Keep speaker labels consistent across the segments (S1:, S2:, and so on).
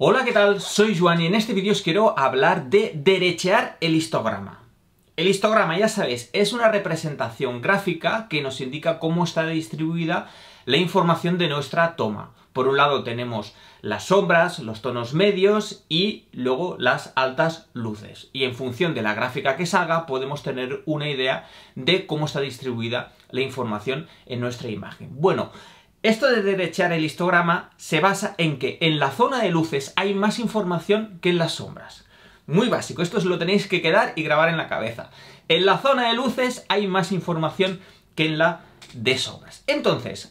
S1: Hola, ¿qué tal? Soy Juan y en este vídeo os quiero hablar de derechear el histograma. El histograma, ya sabéis, es una representación gráfica que nos indica cómo está distribuida la información de nuestra toma. Por un lado tenemos las sombras, los tonos medios y luego las altas luces. Y en función de la gráfica que salga podemos tener una idea de cómo está distribuida la información en nuestra imagen. Bueno, esto de derechar el histograma se basa en que en la zona de luces hay más información que en las sombras. Muy básico, esto os lo tenéis que quedar y grabar en la cabeza. En la zona de luces hay más información que en la de sombras. Entonces,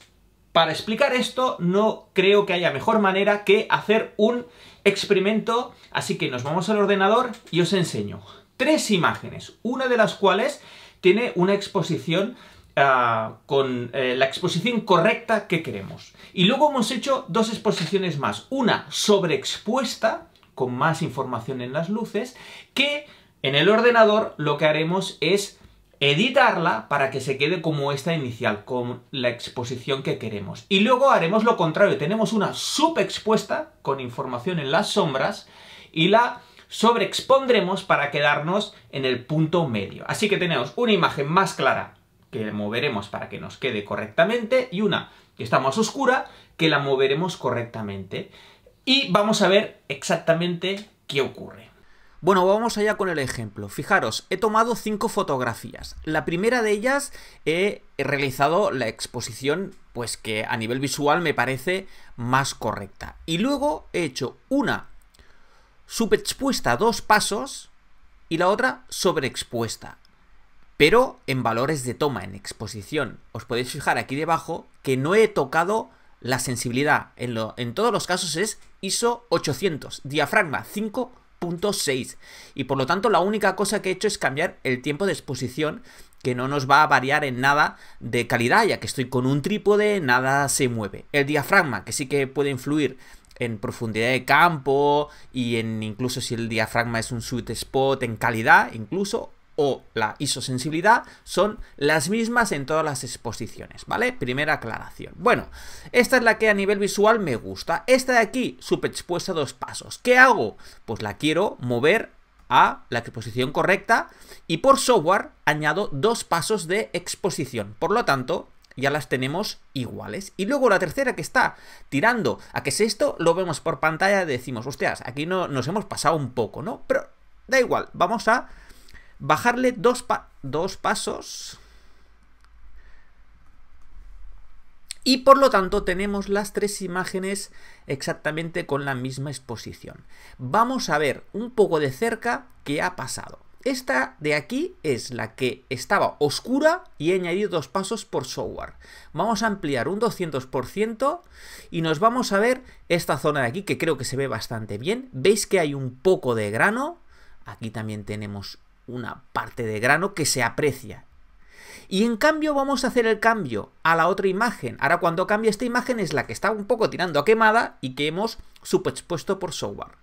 S1: para explicar esto no creo que haya mejor manera que hacer un experimento, así que nos vamos al ordenador y os enseño tres imágenes, una de las cuales tiene una exposición Ah, con eh, la exposición correcta que queremos. Y luego hemos hecho dos exposiciones más. Una sobreexpuesta, con más información en las luces, que en el ordenador lo que haremos es editarla para que se quede como esta inicial, con la exposición que queremos. Y luego haremos lo contrario, tenemos una subexpuesta con información en las sombras y la sobreexpondremos para quedarnos en el punto medio. Así que tenemos una imagen más clara que moveremos para que nos quede correctamente, y una que está más oscura, que la moveremos correctamente. Y vamos a ver exactamente qué ocurre. Bueno, vamos allá con el ejemplo. Fijaros, he tomado cinco fotografías. La primera de ellas he realizado la exposición, pues que a nivel visual me parece más correcta. Y luego he hecho una subexpuesta dos pasos y la otra sobreexpuesta pero en valores de toma, en exposición. Os podéis fijar aquí debajo que no he tocado la sensibilidad. En, todos los casos es ISO 800, diafragma 5.6. Y por lo tanto la única cosa que he hecho es cambiar el tiempo de exposición que no nos va a variar en nada de calidad, ya que estoy con un trípode, nada se mueve. El diafragma, que sí que puede influir en profundidad de campo y en incluso si el diafragma es un sweet spot en calidad incluso o la isosensibilidad son las mismas en todas las exposiciones, ¿vale? Primera aclaración. Bueno, esta es la que a nivel visual me gusta. Esta de aquí, superexpuesta a dos pasos. ¿Qué hago? Pues la quiero mover a la exposición correcta y por software añado dos pasos de exposición. Por lo tanto, ya las tenemos iguales. Y luego la tercera que está tirando a que es esto, lo vemos por pantalla decimos, hostias, aquí no, nos hemos pasado un poco, ¿no? Pero da igual, vamos a bajarle dos, dos pasos. Y por lo tanto tenemos las tres imágenes exactamente con la misma exposición. Vamos a ver un poco de cerca qué ha pasado. Esta de aquí es la que estaba oscura y he añadido dos pasos por software. Vamos a ampliar un 200% y nos vamos a ver esta zona de aquí que creo que se ve bastante bien. Veis que hay un poco de grano. Aquí también tenemos una parte de grano que se aprecia. Y en cambio vamos a hacer el cambio a la otra imagen. Ahora cuando cambia esta imagen es la que está un poco tirando a quemada y que hemos superexpuesto por software.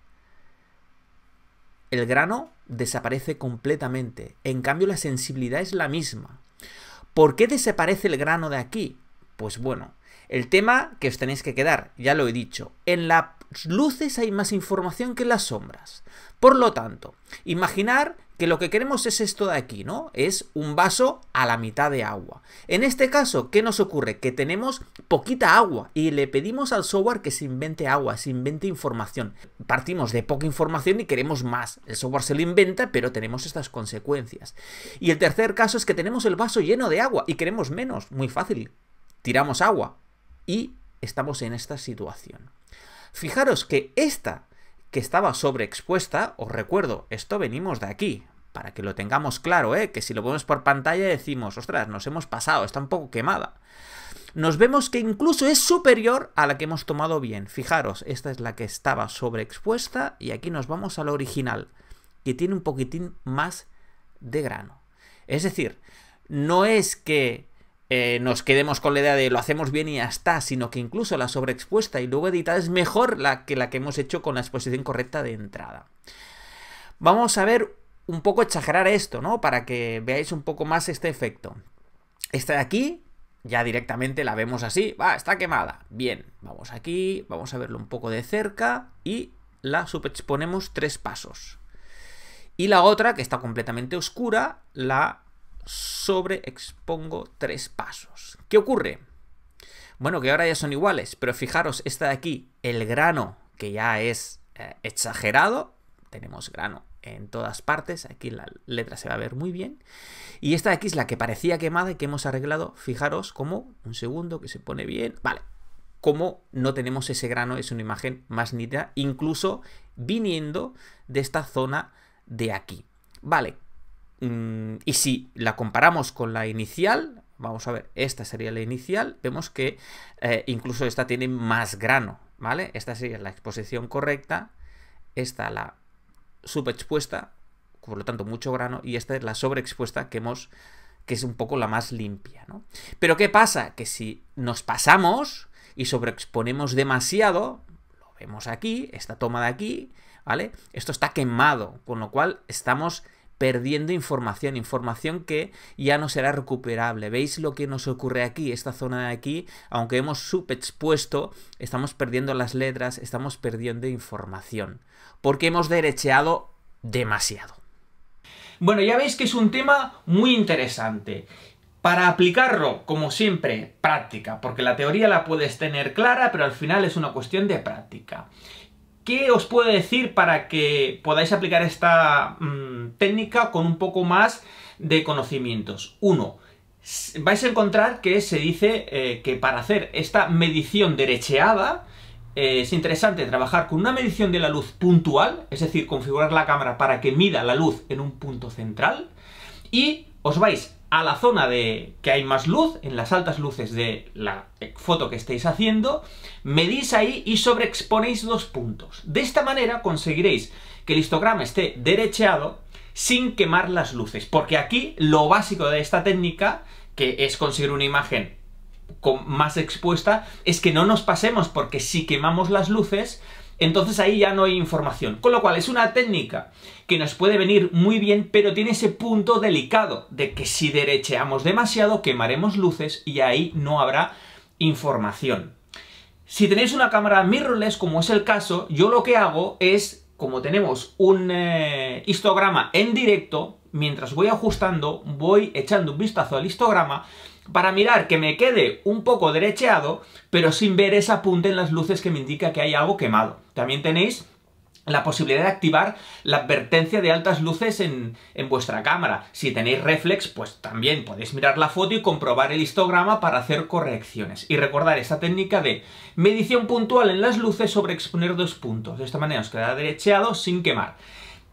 S1: El grano desaparece completamente. En cambio la sensibilidad es la misma. ¿Por qué desaparece el grano de aquí? Pues bueno, el tema que os tenéis que quedar, ya lo he dicho, en las luces hay más información que en las sombras. Por lo tanto, imaginar que lo que queremos es esto de aquí, ¿no? Es un vaso a la mitad de agua. En este caso, ¿qué nos ocurre? Que tenemos poquita agua y le pedimos al software que se invente agua, se invente información. Partimos de poca información y queremos más. El software se lo inventa, pero tenemos estas consecuencias. Y el tercer caso es que tenemos el vaso lleno de agua y queremos menos. Muy fácil. Tiramos agua y estamos en esta situación. Fijaros que esta que estaba sobreexpuesta, os recuerdo, esto venimos de aquí, para que lo tengamos claro, ¿eh? que si lo vemos por pantalla decimos, ostras, nos hemos pasado, está un poco quemada. Nos vemos que incluso es superior a la que hemos tomado bien. Fijaros, esta es la que estaba sobreexpuesta y aquí nos vamos a la original, que tiene un poquitín más de grano. Es decir, no es que eh, nos quedemos con la idea de lo hacemos bien y ya está, sino que incluso la sobreexpuesta y luego editada es mejor la que la que hemos hecho con la exposición correcta de entrada. Vamos a ver un poco exagerar esto, ¿no? Para que veáis un poco más este efecto. Esta de aquí, ya directamente la vemos así, va, está quemada. Bien, vamos aquí, vamos a verlo un poco de cerca y la subexponemos tres pasos. Y la otra, que está completamente oscura, la sobre expongo tres pasos. ¿Qué ocurre? Bueno, que ahora ya son iguales, pero fijaros, esta de aquí, el grano, que ya es eh, exagerado, tenemos grano en todas partes, aquí la letra se va a ver muy bien, y esta de aquí es la que parecía quemada y que hemos arreglado, fijaros como, un segundo que se pone bien, vale, como no tenemos ese grano, es una imagen más nítida, incluso viniendo de esta zona de aquí. Vale, Mm, y si la comparamos con la inicial, vamos a ver, esta sería la inicial, vemos que eh, incluso esta tiene más grano, ¿vale? Esta sería la exposición correcta, esta la subexpuesta, por lo tanto mucho grano, y esta es la sobreexpuesta que hemos que es un poco la más limpia, ¿no? Pero ¿qué pasa? Que si nos pasamos y sobreexponemos demasiado, lo vemos aquí, esta toma de aquí, ¿vale? Esto está quemado, con lo cual estamos perdiendo información, información que ya no será recuperable. ¿Veis lo que nos ocurre aquí? Esta zona de aquí, aunque hemos subexpuesto, estamos perdiendo las letras, estamos perdiendo información, porque hemos derecheado demasiado. Bueno, ya veis que es un tema muy interesante. Para aplicarlo, como siempre, práctica, porque la teoría la puedes tener clara, pero al final es una cuestión de práctica. ¿Qué os puedo decir para que podáis aplicar esta mm, técnica, con un poco más de conocimientos. Uno, vais a encontrar que se dice eh, que para hacer esta medición derecheada, eh, es interesante trabajar con una medición de la luz puntual, es decir, configurar la cámara para que mida la luz en un punto central, y os vais a la zona de que hay más luz, en las altas luces de la foto que estéis haciendo, medís ahí y sobreexponéis dos puntos. De esta manera conseguiréis que el histograma esté derecheado, sin quemar las luces. Porque aquí lo básico de esta técnica, que es conseguir una imagen con más expuesta, es que no nos pasemos, porque si quemamos las luces, entonces ahí ya no hay información. Con lo cual es una técnica que nos puede venir muy bien, pero tiene ese punto delicado de que si derecheamos demasiado, quemaremos luces y ahí no habrá información. Si tenéis una cámara mirrorless, como es el caso, yo lo que hago es como tenemos un eh, histograma en directo, mientras voy ajustando, voy echando un vistazo al histograma para mirar que me quede un poco derecheado, pero sin ver esa punta en las luces que me indica que hay algo quemado. También tenéis la posibilidad de activar la advertencia de altas luces en, vuestra cámara. Si tenéis reflex, pues también podéis mirar la foto y comprobar el histograma para hacer correcciones. Y recordar esta técnica de medición puntual en las luces sobre exponer dos puntos. De esta manera os queda derecheado sin quemar.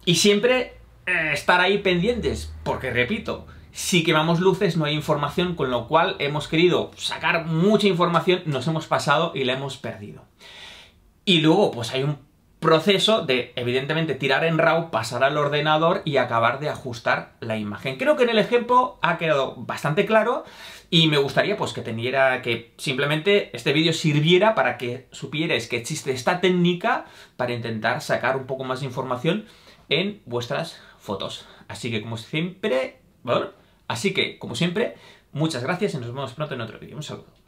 S1: Y siempre eh, estar ahí pendientes, porque repito, si quemamos luces no hay información, con lo cual hemos querido sacar mucha información, nos hemos pasado y la hemos perdido. Y luego, pues hay un proceso de, evidentemente, tirar en RAW, pasar al ordenador y acabar de ajustar la imagen. Creo que en el ejemplo ha quedado bastante claro y me gustaría pues que que simplemente este vídeo sirviera para que supierais que existe esta técnica para intentar sacar un poco más de información en vuestras fotos. Así que como siempre, así que como siempre, muchas gracias y nos vemos pronto en otro vídeo. Un saludo.